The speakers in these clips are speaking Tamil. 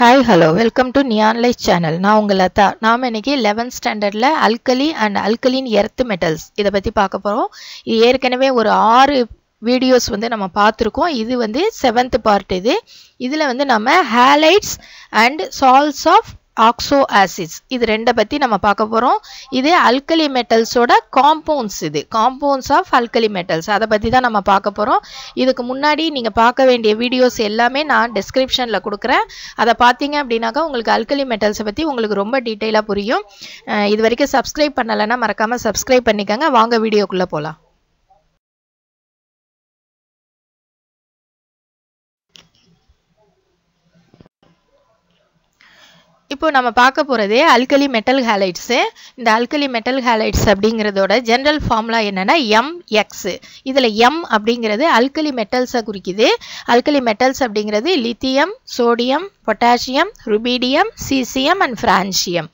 ஹாய் ஹலோ வெல்கம் டு நியான்லைஸ் சேனல் நான் உங்கள் லதா நாம் இன்றைக்கி லெவன்த் ஸ்டாண்டர்டில் alkali and alkaline earth metals இதை பற்றி பார்க்க போகிறோம் இது ஏற்கனவே ஒரு ஆறு வீடியோஸ் வந்து நம்ம பார்த்துருக்கோம் இது வந்து செவன்த் பார்ட் இது இதில் வந்து நம்ம halides and salts of oxo acids இது ரெண்டை பற்றி நம்ம பார்க்க போகிறோம் இதே அல்கலி மெட்டல்ஸோட காம்பவுண்ட்ஸ் இது காம்பவுண்ட்ஸ் ஆஃப் அல்கலி மெட்டல்ஸ் அதை பற்றி தான் நம்ம பார்க்க போகிறோம் இதுக்கு முன்னாடி நீங்கள் பார்க்க வேண்டிய வீடியோஸ் எல்லாமே நான் டிஸ்கிரிப்ஷனில் கொடுக்குறேன் அதை பார்த்தீங்க அப்படின்னாக்கா உங்களுக்கு அல்கலி மெட்டல்ஸை பற்றி உங்களுக்கு ரொம்ப டீட்டெயிலாக புரியும் இது வரைக்கும் சப்ஸ்கிரைப் பண்ணலைன்னா மறக்காமல் சப்ஸ்கிரைப் பண்ணிக்கோங்க வாங்க வீடியோக்குள்ளே போகலாம் இப்போ நம்ம பார்க்க போகிறதே அல்கலி மெட்டல் ஹேலைட்ஸு இந்த அல்கலி மெட்டல் ஹேலைட்ஸ் அப்படிங்கிறதோட ஜென்ரல் ஃபார்முலா என்னென்னா எம் எக்ஸு இதில் எம் அப்படிங்கிறது அல்கலி மெட்டல்ஸை குறிக்குது அல்கலி மெட்டல்ஸ் அப்படிங்கிறது lithium sodium potassium rubidium caesium and francium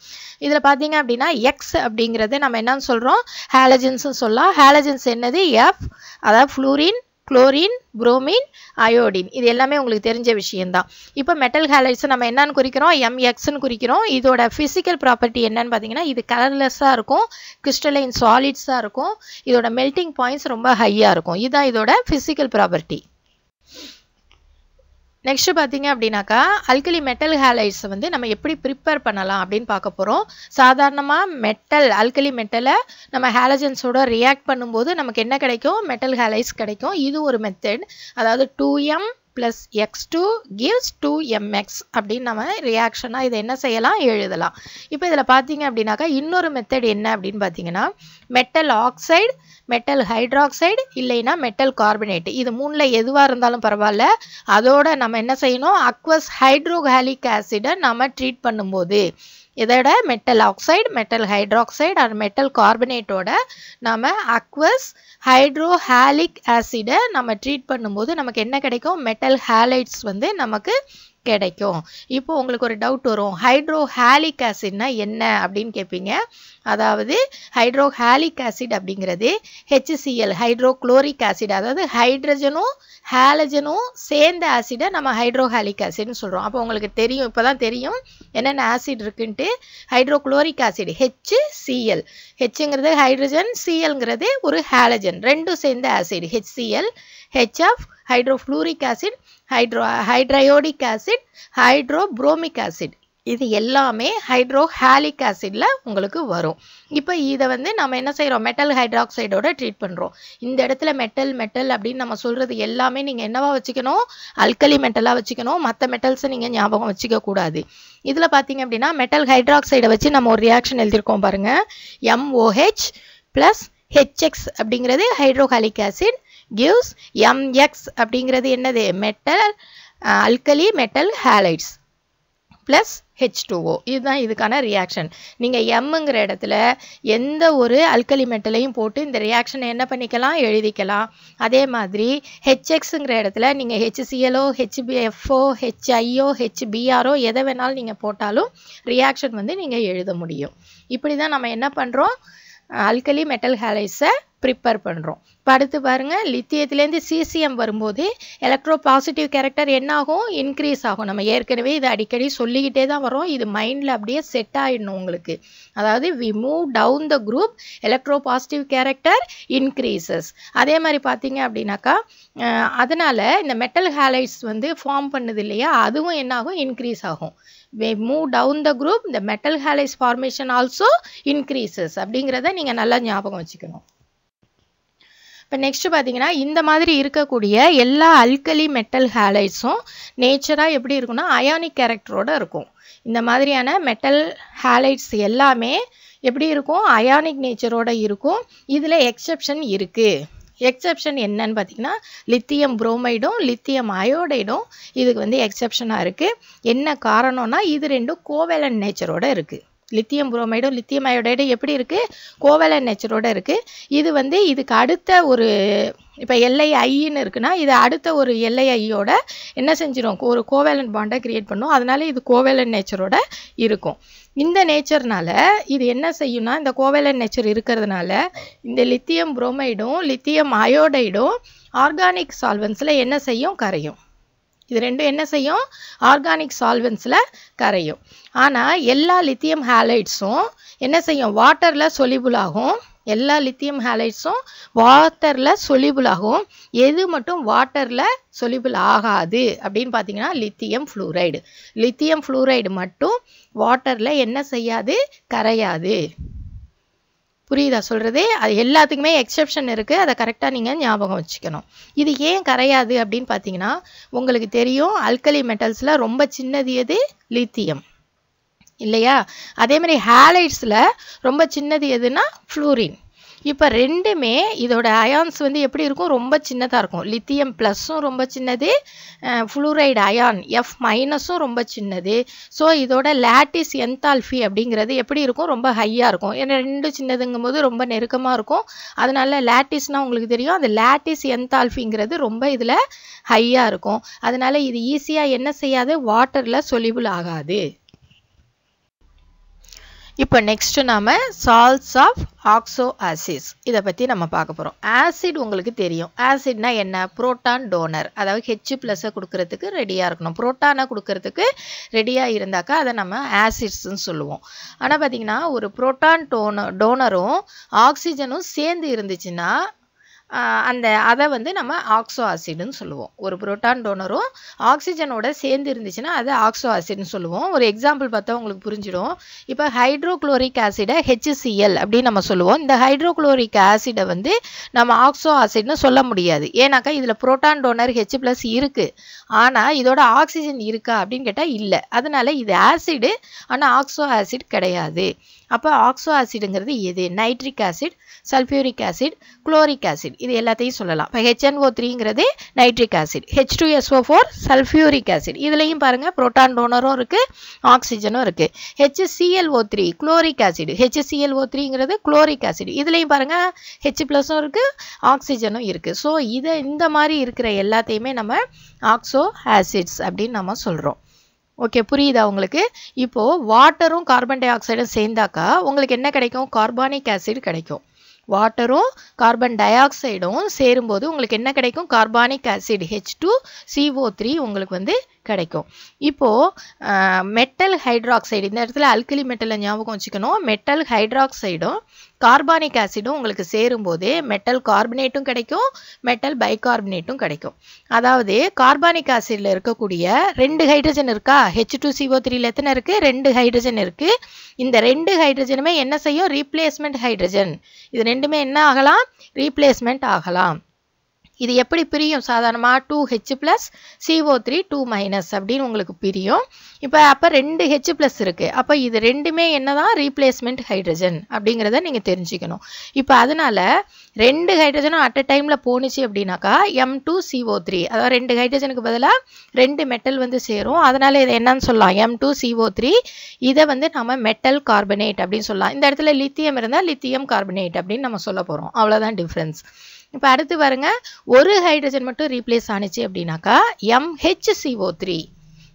இதில் பார்த்தீங்க அப்படின்னா எக்ஸ் அப்படிங்கிறது நம்ம என்னன்னு சொல்கிறோம் ஹேலஜன்ஸும் சொல்லலாம் ஹேலஜன்ஸ் என்னது எஃப் அதாவது ஃப்ளூரின் குளோரின் புரோமின் அயோடின் இது எல்லாமே உங்களுக்கு தெரிஞ்ச விஷயம்தான் இப்போ மெட்டல் ஹேலைட்ஸ் நம்ம என்னன்னு குறிக்கிறோம் எம்எக்ஸ்ன்னு e குறிக்கிறோம் இதோட ஃபிசிக்கல் ப்ராப்பர்ட்டி என்னன்னு பார்த்தீங்கன்னா இது கலர்லெஸ்ஸாக இருக்கும் கிறிஸ்டலைன் சாலிட்ஸாக இருக்கும் இதோட மெல்டிங் பாயிண்ட்ஸ் ரொம்ப ஹையாக இருக்கும் இதுதான் இதோட ஃபிசிக்கல் ப்ராப்பர்ட்டி நெக்ஸ்ட்டு பார்த்தீங்க அப்படின்னாக்கா அல்கலி மெட்டல் ஹேலைட்ஸ் வந்து நம்ம எப்படி ப்ரிப்பேர் பண்ணலாம் அப்படின்னு பார்க்க போகிறோம் சாதாரணமாக மெட்டல் அல்கலி மெட்டலை நம்ம ஹேலஜன்ஸோட ரியாக்ட் பண்ணும்போது நமக்கு என்ன கிடைக்கும் மெட்டல் ஹேலைட்ஸ் கிடைக்கும் இது ஒரு மெத்தட் அதாவது two M plus X two 2mx two M X அப்படின்னு நம்ம ரியாக்ஷனாக இதை என்ன செய்யலாம் எழுதலாம் இப்போ இதில் பார்த்தீங்க அப்படின்னாக்கா இன்னொரு method என்ன அப்படின்னு பார்த்தீங்கன்னா மெட்டல் ஆக்சைடு மெட்டல் ஹைட்ராக்சைடு இல்லைன்னா மெட்டல் carbonate இது மூணில் எதுவாக இருந்தாலும் பரவாயில்ல அதோட நம்ம என்ன செய்யணும் அக்வஸ் ஹைட்ரோகாலிக் ஆசிடை நம்ம ட்ரீட் பண்ணும்போது இதோட metal oxide metal hydroxide and metal கார்பனேட்டோட நம்ம அக்வஸ் ஹைட்ரோஹாலிக் ஆசிடை நம்ம ட்ரீட் பண்ணும்போது நமக்கு என்ன கிடைக்கும் மெட்டல் ஹேலைட்ஸ் வந்து நமக்கு கிடைக்கும் இப்போ உங்களுக்கு ஒரு டவுட் வரும் ஹைட்ரோஹாலிக் ஆசிட்னா என்ன அப்படின்னு கேட்பீங்க அதாவது ஹைட்ரோஹாலிக் ஆசிட் அப்படிங்கிறது ஹைட்ரோ ஹைட்ரோக்ளோரிக் ஆசிட் அதாவது ஹைட்ரஜனும் ஹாலஜனும் சேர்ந்த ஆசிடை நம்ம ஹைட்ரோஹாலிக் ஆசிட்னு சொல்கிறோம் அப்போ உங்களுக்கு தெரியும் இப்போ தான் தெரியும் என்னென்ன ஆசிட் இருக்குன்ட்டு ஹைட்ரோக்ளோரிக் ஆசிட் ஹெச்சு சிஎல் ஹெச்ங்கிறது ஹைட்ரஜன் சிஎல்ங்கிறது ஒரு ஹாலஜன் ரெண்டும் சேர்ந்த acid H C L H F hydrofluoric acid hydro hydriodic acid bromic acid இது எல்லாமே ஹைட்ரோஹாலிக் ஆசிடில் உங்களுக்கு வரும் இப்போ இதை வந்து நம்ம என்ன செய்கிறோம் மெட்டல் ஹைட்ராக்சைடோட ட்ரீட் பண்ணுறோம் இந்த இடத்துல மெட்டல் மெட்டல் அப்படின்னு நம்ம சொல்கிறது எல்லாமே நீங்கள் என்னவா வச்சுக்கணும் அல்கலி மெட்டலாக வச்சுக்கணும் மற்ற மெட்டல்ஸை நீங்கள் ஞாபகம் வச்சுக்கக்கூடாது இதில் பார்த்தீங்க அப்படின்னா மெட்டல் ஹைட்ராக்சைடை வச்சு நம்ம ஒரு ரியாக்ஷன் எழுதியிருக்கோம் பாருங்கள் எம்ஓஹெச் ப்ளஸ் ஹெச்எக்ஸ் அப்படிங்கிறது ஹைட்ரோஹாலிக் ஆசிட் கிவ்ஸ் எம்எக்ஸ் அப்படிங்கிறது என்னது metal alkali metal halides plus H two O இதுதான் இதுக்கான ரியாக்ஷன் நீங்கள் எம்முங்கிற இடத்துல எந்த ஒரு அல்கலி மெட்டலையும் போட்டு இந்த ரியாக்ஷனை என்ன பண்ணிக்கலாம் எழுதிக்கலாம் அதே மாதிரி ஹெச்எக்ஸுங்கிற இடத்துல நீங்கள் ஹெச்சிசிஎலோ ஹெச்பிஎஃப்ஓ ஹெச்ஐஓ ஹெச்பிஆர்ஓ எதை வேணாலும் நீங்கள் போட்டாலும் ரியாக்ஷன் வந்து நீங்கள் எழுத முடியும் இப்படி தான் நம்ம என்ன பண்ணுறோம் அல்கலி மெட்டல் ஹேலைஸை ப்ரிப்பேர் பண்ணுறோம் படுத்து பாருங்கள் லித்தியத்துலேருந்து சிசிஎம் வரும்போது எலக்ட்ரோ பாசிட்டிவ் கேரக்டர் என்ன ஆகும் இன்க்ரீஸ் ஆகும் நம்ம ஏற்கனவே இது அடிக்கடி சொல்லிக்கிட்டே தான் வரோம் இது மைண்டில் அப்படியே செட் ஆகிடணும் உங்களுக்கு அதாவது we move down the group electropositive character increases அதே மாதிரி பார்த்தீங்க அப்படின்னாக்கா அதனால் இந்த மெட்டல் ஹேலைட்ஸ் வந்து ஃபார்ம் பண்ணுது இல்லையா அதுவும் என்ன ஆகும் இன்க்ரீஸ் ஆகும் we move down the group இந்த metal halides formation also increases அப்படிங்கிறத நீங்கள் நல்லா ஞாபகம் வச்சுக்கணும் இப்போ நெக்ஸ்ட்டு பார்த்தீங்கன்னா இந்த மாதிரி இருக்கக்கூடிய எல்லா அல்கலி மெட்டல் ஹேலைட்ஸும் நேச்சராக எப்படி இருக்குன்னா அயானிக் கேரக்டரோடு இருக்கும் இந்த மாதிரியான மெட்டல் ஹேலைட்ஸ் எல்லாமே எப்படி இருக்கும் அயானிக் நேச்சரோட இருக்கும் இதில் எக்ஸப்ஷன் இருக்குது எக்ஸப்ஷன் என்னன்னு பார்த்தீங்கன்னா லித்தியம் புரோமைடும் லித்தியம் அயோடைடும் இதுக்கு வந்து எக்ஸப்ஷனாக இருக்குது என்ன காரணம்னா இது ரெண்டும் கோவேலன் நேச்சரோடு இருக்குது லித்தியம் புரோமைடும் லித்தியம் அயோடைடும் எப்படி இருக்குது கோவலன் நேச்சரோடு இருக்குது இது வந்து இதுக்கு அடுத்த ஒரு இப்போ எல்ஐ ஐன்னு இருக்குன்னா இது அடுத்த ஒரு எல்ஐ ஐயோட என்ன செஞ்சிடும் ஒரு கோவேலன் பாண்டை க்ரியேட் பண்ணும் அதனால இது கோவேலன் நேச்சரோட இருக்கும் இந்த நேச்சர்னால இது என்ன செய்யும்னா இந்த கோவேலன் நேச்சர் இருக்கிறதுனால இந்த லித்தியம் புரோமைடும் லித்தியம் அயோடைடும் ஆர்கானிக் சால்வன்ஸில் என்ன செய்யும் கரையும் இது ரெண்டும் என்ன செய்யும் ஆர்கானிக் சால்வென்ட்ஸில் கரையும் ஆனால் எல்லா லித்தியம் ஹேலைட்ஸும் என்ன செய்யும் வாட்டரில் சொலிபுள் ஆகும் எல்லா லித்தியம் ஹேலைட்ஸும் வாட்டரில் சொலிபுள் ஆகும் எது மட்டும் வாட்டரில் சொலிபுல் ஆகாது அப்படின்னு பார்த்தீங்கன்னா லித்தியம் ஃப்ளூரைடு லித்தியம் ஃப்ளூரைடு மட்டும் வாட்டரில் என்ன செய்யாது கரையாது புரியுதா சொல்கிறது அது எல்லாத்துக்குமே எக்ஸப்ஷன் இருக்குது அதை கரெக்டாக நீங்கள் ஞாபகம் வச்சுக்கணும் இது ஏன் கரையாது அப்படின்னு பார்த்தீங்கன்னா உங்களுக்கு தெரியும் அல்கலி மெட்டல்ஸில் ரொம்ப சின்னது எது லித்தியம் இல்லையா அதே மாதிரி ஹேலைட்ஸில் ரொம்ப சின்னது எதுனா ஃப்ளூரின் இப்போ ரெண்டுமே இதோட அயான்ஸ் வந்து எப்படி இருக்கும் ரொம்ப சின்னதாக இருக்கும் லித்தியம் ப்ளஸ்ஸும் ரொம்ப சின்னது ஃப்ளூரைடு அயான் எஃப் மைனஸும் ரொம்ப சின்னது ஸோ இதோட லேட்டிஸ் என்தால்ஃபி அப்படிங்கிறது எப்படி இருக்கும் ரொம்ப ஹையாக இருக்கும் ஏன்னா ரெண்டு சின்னதுங்கும் போது ரொம்ப நெருக்கமாக இருக்கும் அதனால லேட்டிஸ்னால் உங்களுக்கு தெரியும் அந்த லேட்டிஸ் என்தால்ஃபிங்கிறது ரொம்ப இதில் ஹையாக இருக்கும் அதனால் இது ஈஸியாக என்ன செய்யாது வாட்டரில் சொல்லிபிள் ஆகாது இப்போ நெக்ஸ்ட்டு நாம் சால்ஸ் ஆஃப் ஆக்சோ ஆசிட்ஸ் இதை பற்றி நம்ம பார்க்க போகிறோம் ஆசிட் உங்களுக்கு தெரியும் ஆசிட்னா என்ன புரோட்டான் டோனர் அதாவது ஹெச் ப்ளஸ்ஸை கொடுக்கறதுக்கு ரெடியாக இருக்கணும் புரோட்டானை கொடுக்கறதுக்கு ரெடியாக இருந்தாக்கா அதை நம்ம ஆசிட்ஸ்ன்னு சொல்லுவோம் ஆனால் பார்த்திங்கன்னா ஒரு புரோட்டான் டோனர் டோனரும் ஆக்சிஜனும் சேர்ந்து இருந்துச்சுன்னா அந்த அதை வந்து நம்ம ஆக்சோ ஆசிடுன்னு சொல்லுவோம் ஒரு புரோட்டான் டோனரும் ஆக்சிஜனோட சேர்ந்து இருந்துச்சுன்னா அது ஆக்சோ ஆசிட்னு சொல்லுவோம் ஒரு எக்ஸாம்பிள் பார்த்தா உங்களுக்கு புரிஞ்சிடும் இப்போ ஹைட்ரோக்ளோரிக் ஆசிடை ஹெச்சிசிஎல் அப்படின்னு நம்ம சொல்லுவோம் இந்த ஹைட்ரோக்ளோரிக் ஆசிடை வந்து நம்ம ஆக்சோ ஆசிட்னு சொல்ல முடியாது ஏன்னாக்கா இதில் புரோட்டான் டோனர் ஹெச் ப்ளஸ் இருக்குது ஆனால் இதோட ஆக்சிஜன் இருக்கா அப்படின்னு கேட்டால் இல்லை அதனால் இது ஆசிடு ஆனால் ஆக்சோ ஆசிட் கிடையாது அப்போ ஆக்சோ ஆசிடுங்கிறது எது nitric acid sulphuric acid chloric acid இது எல்லாத்தையும் சொல்லலாம் இப்போ ஹெச்என்ஓ த்ரீங்கிறது nitric acid H two S O four sulphuric acid இதுலேயும் பாருங்கள் ப்ரோட்டான் டோனரும் இருக்குது ஆக்சிஜனும் இருக்குது H C L O three chloric acid H C L O த்ரீங்கிறது குளோரிக் ஆசிட் இதுலேயும் பாருங்கள் ஹெச் ப்ளஸும் இருக்குது ஆக்சிஜனும் இருக்குது ஸோ இதை இந்த மாதிரி இருக்கிற எல்லாத்தையுமே நம்ம ஆக்சோ ஆசிட்ஸ் அப்படின்னு நம்ம சொல்கிறோம் ஓகே புரியுதா உங்களுக்கு இப்போது வாட்டரும் கார்பன் டை ஆக்சைடும் சேர்ந்தாக்கா உங்களுக்கு என்ன கிடைக்கும் கார்பானிக் ஆசிட் கிடைக்கும் வாட்டரும் கார்பன் டை ஆக்சைடும் சேரும்போது உங்களுக்கு என்ன கிடைக்கும் carbonic acid H two CO three உங்களுக்கு வந்து கிடைக்கும் இப்போது மெட்டல் ஹைட்ராக்சைடு இந்த இடத்துல அல்கலி மெட்டலை ஞாபகம் வச்சுக்கணும் மெட்டல் ஹைட்ராக்சைடும் கார்பானிக் ஆசிடும் உங்களுக்கு சேரும் போது மெட்டல் கார்பனேட்டும் கிடைக்கும் மெட்டல் பைகார்பனேட்டும் கிடைக்கும் அதாவது கார்பானிக் ஆசிடில் இருக்கக்கூடிய ரெண்டு ஹைட்ரஜன் இருக்கா ஹெச் டூ சிஓ த்ரீல எத்தனை இருக்குது ரெண்டு ஹைட்ரஜன் இருக்குது இந்த ரெண்டு ஹைட்ரஜனுமே என்ன செய்யும் ரீப்ளேஸ்மெண்ட் ஹைட்ரஜன் இது ரெண்டுமே என்ன ஆகலாம் ரீப்ளேஸ்மெண்ட் ஆகலாம் இது எப்படி பிரியும் சாதாரணமாக two H plus C O three two minus அப்படின்னு உங்களுக்கு பிரியும் இப்போ அப்போ ரெண்டு ஹெச் ப்ளஸ் இருக்குது அப்போ இது ரெண்டுமே என்ன தான் ரீப்ளேஸ்மெண்ட் ஹைட்ரஜன் அப்படிங்கிறத நீங்கள் தெரிஞ்சுக்கணும் இப்போ அதனால் ரெண்டு ஹைட்ரஜனும் அட் அ டைமில் போணுச்சு அப்படின்னாக்கா எம் டூ சிஓ த்ரீ அதாவது ரெண்டு ஹைட்ரஜனுக்கு பதிலாக ரெண்டு மெட்டல் வந்து சேரும் அதனால் இது என்னன்னு சொல்லலாம் எம் டூ சிஓ த்ரீ இதை வந்து நம்ம மெட்டல் கார்பனேட் அப்படின்னு சொல்லலாம் இந்த இடத்துல லித்தியம் இருந்தால் லித்தியம் கார்பனேட் அப்படின்னு நம்ம சொல்ல போகிறோம் அவ்வளோதான் டிஃப்ரென்ஸ் இப்போ அடுத்து பாருங்க ஒரு ஹைட்ரஜன் மட்டும் ரீப்ளேஸ் ஆனிச்சு அப்படின்னாக்கா எம்ஹெச்சிஓ த்ரீ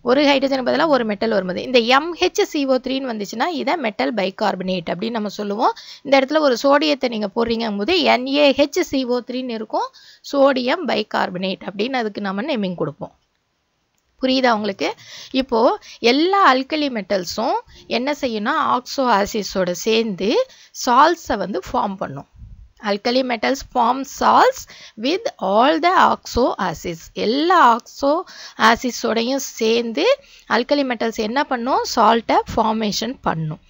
ஒரு ஹைட்ரஜன் பதிலாக ஒரு மெட்டல் வரும்போது இந்த எம்ஹெச்சிஓ த்ரீன்னு வந்துச்சுன்னா இதை மெட்டல் பைகார்பனேட் அப்படின்னு நம்ம சொல்லுவோம் இந்த இடத்துல ஒரு சோடியத்தை நீங்கள் போடுறீங்க போது என்ஏஹெச்சிஓ த்ரீன்னு இருக்கும் சோடியம் பைகார்பனேட் அப்படின்னு அதுக்கு நம்ம நேமிங் கொடுப்போம் புரியுதா உங்களுக்கு இப்போது எல்லா அல்கலி மெட்டல்ஸும் என்ன செய்யணும் ஆக்சோ ஆசிஸோட சேர்ந்து சால்ஸை வந்து ஃபார்ம் பண்ணும் alkali metals form salts with all the oxo acids எல்லா oxo acids உடையும் சேர்ந்து alkali metals என்ன பண்ணும் salt formation பண்ணும்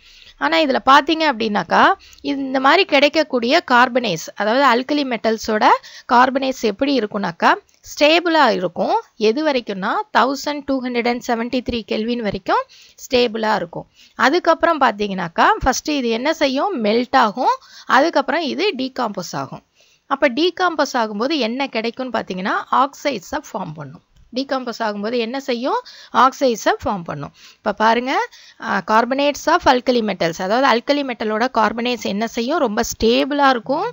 ஆனால் இதில் பார்த்தீங்க அப்படின்னாக்கா இந்த மாதிரி கிடைக்கக்கூடிய கார்பனேஸ் அதாவது அல்கலி மெட்டல்ஸோட கார்பனேஸ் எப்படி இருக்குனாக்கா ஸ்டேபிளாக இருக்கும் எது வரைக்கும்னா thousand two hundred and seventy three kelvin வரைக்கும் ஸ்டேபிளாக இருக்கும் அதுக்கப்புறம் பார்த்தீங்கன்னாக்கா ஃபஸ்ட்டு இது என்ன செய்யும் மெல்ட் ஆகும் அதுக்கப்புறம் இது டீகாம்போஸ் ஆகும் அப்போ டீகாம்போஸ் ஆகும்போது என்ன கிடைக்கும்னு பார்த்தீங்கன்னா ஆக்சைட்ஸை ஃபார்ம் பண்ணும் டீகாம்போஸ் ஆகும்போது என்ன செய்யும் ஆக்சைட்ஸை ஃபார்ம் பண்ணும் இப்போ பாருங்கள் கார்பனேட்ஸ் ஆஃப் அல்கலி மெட்டல்ஸ் அதாவது அல்கலி மெட்டலோட கார்பனேட்ஸ் என்ன செய்யும் ரொம்ப ஸ்டேபிளாக இருக்கும்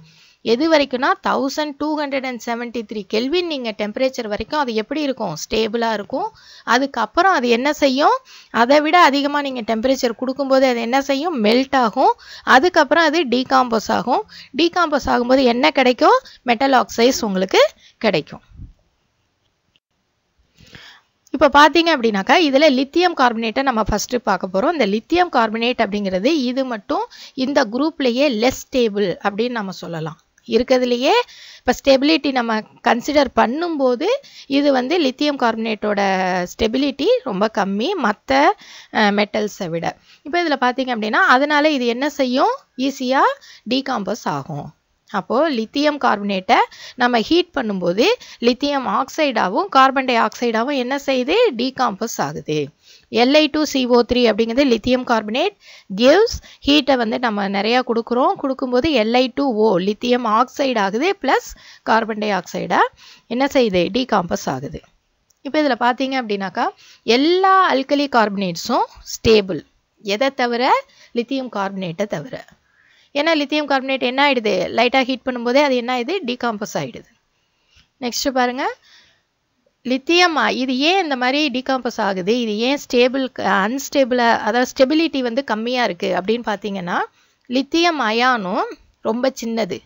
எது வரைக்கும்னா thousand two hundred and seventy three kelvin நீங்கள் டெம்பரேச்சர் வரைக்கும் அது எப்படி இருக்கும் ஸ்டேபிளாக இருக்கும் அதுக்கப்புறம் அது என்ன செய்யும் அதை விட அதிகமாக நீங்கள் டெம்பரேச்சர் கொடுக்கும்போது அது என்ன செய்யும் மெல்ட் ஆகும் அதுக்கப்புறம் அது டீகாம்போஸ் ஆகும் டீகாம்போஸ் ஆகும்போது என்ன கிடைக்கும் மெட்டல் ஆக்சைஸ் உங்களுக்கு கிடைக்கும் இப்போ பார்த்தீங்க அப்படின்னாக்கா இதில் லித்தியம் கார்பனேட்டை நம்ம ஃபஸ்ட்டு பார்க்க போகிறோம் இந்த லித்தியம் கார்பனேட் அப்படிங்கிறது இது மட்டும் இந்த குரூப்லேயே லெஸ் ஸ்டேபிள் அப்படின்னு நம்ம சொல்லலாம் இருக்கிறதுலையே இப்போ ஸ்டெபிலிட்டி நம்ம கன்சிடர் பண்ணும்போது இது வந்து லித்தியம் கார்பனேட்டோட ஸ்டெபிலிட்டி ரொம்ப கம்மி மற்ற மெட்டல்ஸை விட இப்போ இதில் பார்த்தீங்க அப்படின்னா அதனால் இது என்ன செய்யும் ஈஸியாக டீகாம்போஸ் ஆகும் அப்போது லித்தியம் கார்பனேட்டை நம்ம ஹீட் பண்ணும்போது லித்தியம் ஆக்சைடாகவும் கார்பன் டை ஆக்சைடாகவும் என்ன செய்யுது டீகாம்போஸ் ஆகுது எல்ஐ டூ சிஓ த்ரீ அப்படிங்கிறது லித்தியம் கார்பனேட் கிவ்ஸ் ஹீட்டை வந்து நம்ம நிறையா கொடுக்குறோம் கொடுக்கும்போது L I two O lithium oxide ஆகுது ப்ளஸ் கார்பன் டை ஆக்சைடாக என்ன செய்யுது டீகாம்பஸ் ஆகுது இப்போ இதில் பார்த்தீங்க அப்படின்னாக்கா எல்லா அல்கலி கார்பனேட்ஸும் stable எதை தவிர லித்தியம் கார்பனேட்டை தவிர என்ன லித்தியம் கார்பனேட் என்ன ஆகிடுது லைட்டாக ஹீட் பண்ணும்போது அது என்ன ஆயிடுது டீகாம்பஸ் ஆகிடுது நெக்ஸ்ட்டு பாருங்கள் லித்தியம் இது ஏன் இந்த மாதிரி டீகாம்போஸ் ஆகுது இது ஏன் ஸ்டேபிள் அன்ஸ்டேபிளாக அதாவது ஸ்டெபிலிட்டி வந்து கம்மியாக இருக்குது அப்படின்னு பார்த்தீங்கன்னா லித்தியம் அயானும் ரொம்ப சின்னது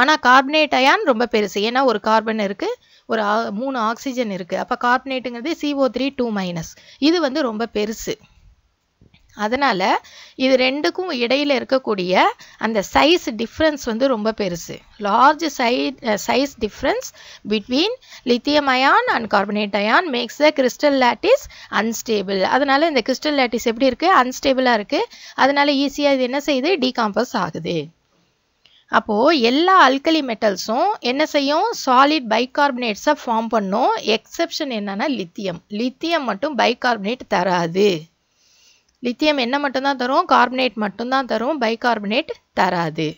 ஆனால் கார்பனேட் அயான் ரொம்ப பெருசு ஏன்னா ஒரு கார்பன் இருக்குது ஒரு மூணு ஆக்சிஜன் இருக்குது அப்போ கார்பனேட்டுங்கிறது சிஓ த்ரீ டூ மைனஸ் இது வந்து ரொம்ப பெருசு அதனால் இது ரெண்டுக்கும் இடையில் இருக்கக்கூடிய அந்த சைஸ் டிஃப்ரென்ஸ் வந்து ரொம்ப பெருசு large si size difference between lithium ion and carbonate ion makes the crystal lattice unstable அதனால் இந்த கிறிஸ்டல் லேட்டிஸ் எப்படி இருக்குது அன்ஸ்டேபிளாக இருக்குது அதனால் ஈஸியாக இது என்ன செய்யுது டீகாம்பஸ் ஆகுது அப்போது எல்லா அல்கலி மெட்டல்ஸும் என்ன செய்யும் சாலிட் பைகார்பனேட்ஸை ஃபார்ம் பண்ணும் எக்ஸப்ஷன் என்னென்னா லித்தியம் லித்தியம் மட்டும் பைகார்பனேட் தராது லித்தியம் என்ன மட்டும்தான் தரும் கார்பனேட் மட்டும்தான் தரும் பைகார்பனேட் தராது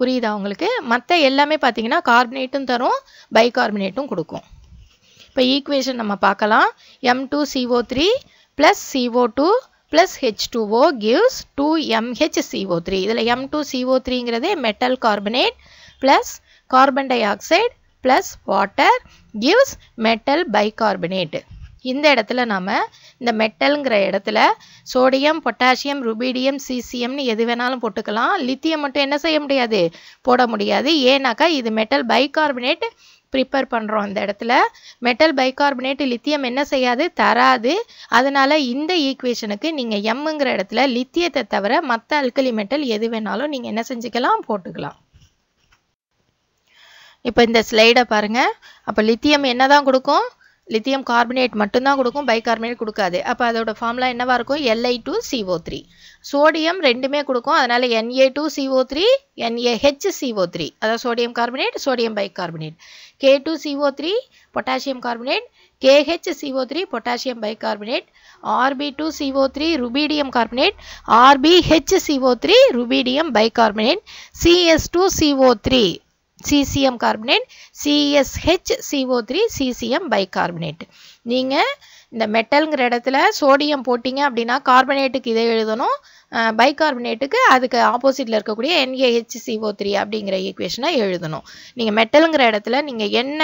புரியுதா உங்களுக்கு மற்ற எல்லாமே பார்த்தீங்கன்னா கார்பனேட்டும் தரும் பைகார்பனேட்டும் கொடுக்கும் இப்போ ஈக்குவேஷன் நம்ம பார்க்கலாம் M two CO three plus CO two plus H two O gives two MH CO three இதில் எம் டூ சிஓ த்ரீங்கிறதே metal carbonate plus carbon dioxide plus water gives metal carbonate இந்த இடத்துல நாம் இந்த மெட்டல்ங்கிற இடத்துல சோடியம் பொட்டாசியம் ருபீடியம் சிசியம்னு எது வேணாலும் போட்டுக்கலாம் லித்தியம் மட்டும் என்ன செய்ய முடியாது போட முடியாது ஏன்னாக்கா இது மெட்டல் பைகார்பனேட் ப்ரிப்பேர் பண்ணுறோம் அந்த இடத்துல மெட்டல் பைகார்பனேட் லித்தியம் என்ன செய்யாது தராது அதனால் இந்த ஈக்குவேஷனுக்கு நீங்கள் எம்முங்கிற இடத்துல லித்தியத்தை தவிர மற்ற அல்கலி மெட்டல் எது வேணாலும் நீங்கள் என்ன செஞ்சுக்கலாம் போட்டுக்கலாம் இப்போ இந்த ஸ்லைடை பாருங்கள் அப்போ லித்தியம் என்ன தான் கொடுக்கும் லித்தியம் கார்பனேட் மட்டும்தான் கொடுக்கும் பை கார்பனேட் கொடுக்காது அப்போ அதோட ஃபார்முலா என்னவாக இருக்கும் LI two CO three sodium ரெண்டுமே கொடுக்கும் அதனால் NA two CO three NAH CO three அதாவது sodium carbonate sodium bicarbonate K two CO three potassium carbonate KH CO three potassium bicarbonate RB two CO three rubidium carbonate RBH CO three rubidium bicarbonate CS two CO three caesium carbonate CSH CO three caesium carbonate நீங்கள் இந்த மெட்டலுங்கிற இடத்துல சோடியம் போட்டிங்க அப்படின்னா கார்பனேட்டுக்கு இதை எழுதணும் பைகார்பனேட்டுக்கு அதுக்கு ஆப்போசிட்டில் இருக்கக்கூடிய சிஓ த்ரீ அப்படிங்கிற ஈக்குவேஷனை எழுதணும் நீங்கள் மெட்டலுங்கிற இடத்துல நீங்கள் என்ன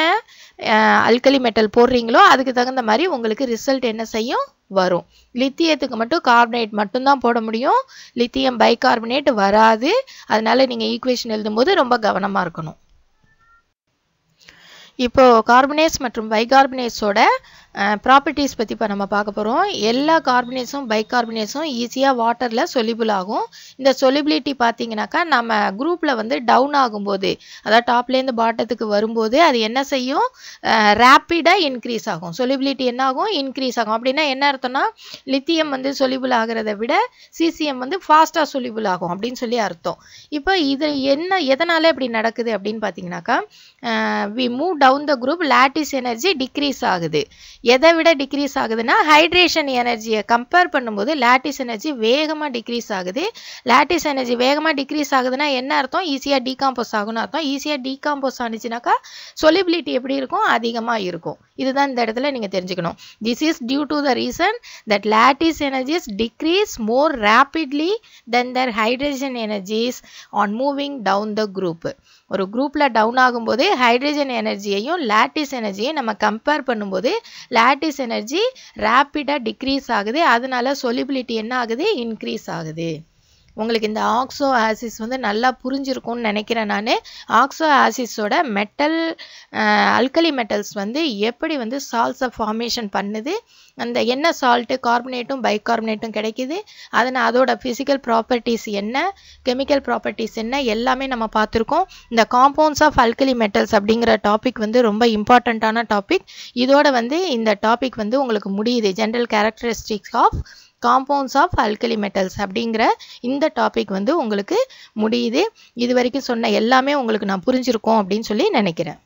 அல்கலி மெட்டல் போடுறீங்களோ அதுக்கு தகுந்த மாதிரி உங்களுக்கு ரிசல்ட் என்ன செய்யும் வரும் லித்தியத்துக்கு மட்டும் கார்பனேட் மட்டும்தான் போட முடியும் லித்தியம் பைகார்பனேட் வராது அதனால நீங்கள் ஈக்குவேஷன் எழுதும்போது ரொம்ப கவனமாக இருக்கணும் இப்போது கார்பனேஸ் மற்றும் பைகார்பனேஸோட ப்ராப்பர்ட்டிஸ் பற்றி இப்போ நம்ம பார்க்க போகிறோம் எல்லா கார்பனேட்ஸும் பைகார்பனேட்ஸும் ஈஸியாக வாட்டரில் சொலிபிள் ஆகும் இந்த சொலிபிலிட்டி பார்த்தீங்கன்னாக்கா நம்ம குரூப்பில் வந்து டவுன் ஆகும்போது அதாவது டாப்லேருந்து பாட்டத்துக்கு வரும்போது அது என்ன செய்யும் ரேப்பிடாக இன்க்ரீஸ் ஆகும் சொலிபிலிட்டி என்ன ஆகும் இன்க்ரீஸ் ஆகும் அப்படின்னா என்ன அர்த்தம்னா லித்தியம் வந்து சொலிபிள் ஆகிறத விட சிசிஎம் வந்து ஃபாஸ்ட்டாக சொலிபிள் ஆகும் அப்படின்னு சொல்லி அர்த்தம் இப்போ இது என்ன எதனால் இப்படி நடக்குது அப்படின்னு பார்த்தீங்கன்னாக்கா we move down the group lattice energy decrease ஆகுது எதை விட டிக்ரீஸ் ஆகுதுன்னா ஹைட்ரேஷன் எனர்ஜியை கம்பேர் பண்ணும்போது லேட்டிஸ் எனர்ஜி வேகமாக டிக்ரீஸ் ஆகுது லேட்டிஸ் எனர்ஜி வேகமாக டிக்ரீஸ் ஆகுதுன்னா என்ன அர்த்தம் ஈஸியாக டீகாம்போஸ் ஆகும்னு அர்த்தம் ஈஸியாக டீகாம்போஸ் ஆனிச்சுனாக்கா சொலிபிலிட்டி எப்படி இருக்கும் அதிகமாக இருக்கும் இதுதான் இந்த இடத்துல நீங்கள் தெரிஞ்சுக்கணும் this is due to the reason that lattice energies decrease more rapidly then their hydrogen energies on moving down the group ஒரு குரூப்பில் டவுன் ஆகும்போது ஹைட்ரஜன் எனர்ஜியையும் லேட்டிஸ் எனர்ஜியையும் நம்ம கம்பேர் பண்ணும்போது லேட்டிஸ் எனர்ஜி ரேப்பிடாக டிக்ரீஸ் ஆகுது அதனால சொல்யூபிலிட்டி என்ன ஆகுது இன்க்ரீஸ் ஆகுது உங்களுக்கு இந்த ஆக்சோ ஆசிஸ் வந்து நல்லா புரிஞ்சிருக்கும்னு நினைக்கிறேன் நான் ஆக்சோ ஆசிஸோட மெட்டல் அல்கலி மெட்டல்ஸ் வந்து எப்படி வந்து சால்ஸை ஃபார்மேஷன் பண்ணுது அந்த என்ன சால்ட்டு கார்பனேட்டும் பைகார்பனேட்டும் கிடைக்குது அதனால் அதோட ஃபிசிக்கல் ப்ராப்பர்ட்டிஸ் என்ன கெமிக்கல் ப்ராப்பர்ட்டிஸ் என்ன எல்லாமே நம்ம பார்த்துருக்கோம் இந்த காம்பவுண்ட்ஸ் ஆஃப் அல்கலி மெட்டல்ஸ் அப்படிங்கிற டாபிக் வந்து ரொம்ப இம்பார்ட்டண்ட்டான டாபிக் இதோட வந்து இந்த டாபிக் வந்து உங்களுக்கு முடியுது general characteristics of compounds of alkali metals அப்படிங்கிற இந்த டாபிக் வந்து உங்களுக்கு முடியுது இது வரைக்கும் சொன்ன எல்லாமே உங்களுக்கு நான் புரிஞ்சிருக்கோம் அப்படின்னு சொல்லி நினைக்கிறேன்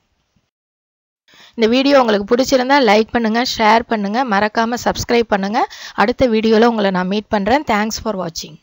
இந்த வீடியோ உங்களுக்கு பிடிச்சிருந்தா லைக் பண்ணுங்கள் ஷேர் பண்ணுங்கள் மறக்காமல் சப்ஸ்கிரைப் பண்ணுங்கள் அடுத்த வீடியோவில் உங்களை நான் மீட் பண்ணுறேன் தேங்க்ஸ் ஃபார் வாட்சிங்